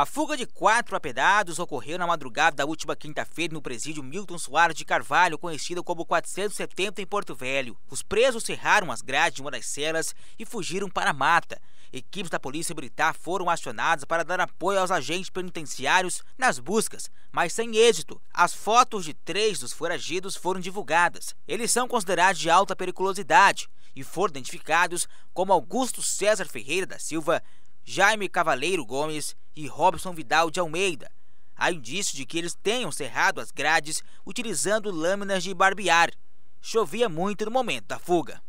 A fuga de quatro apedados ocorreu na madrugada da última quinta-feira no presídio Milton Soares de Carvalho, conhecido como 470 em Porto Velho. Os presos cerraram as grades de uma das celas e fugiram para a mata. Equipes da Polícia Militar foram acionadas para dar apoio aos agentes penitenciários nas buscas, mas sem êxito. As fotos de três dos foragidos foram divulgadas. Eles são considerados de alta periculosidade e foram identificados como Augusto César Ferreira da Silva, Jaime Cavaleiro Gomes e Robson Vidal de Almeida. Há indícios de que eles tenham cerrado as grades utilizando lâminas de barbear. Chovia muito no momento da fuga.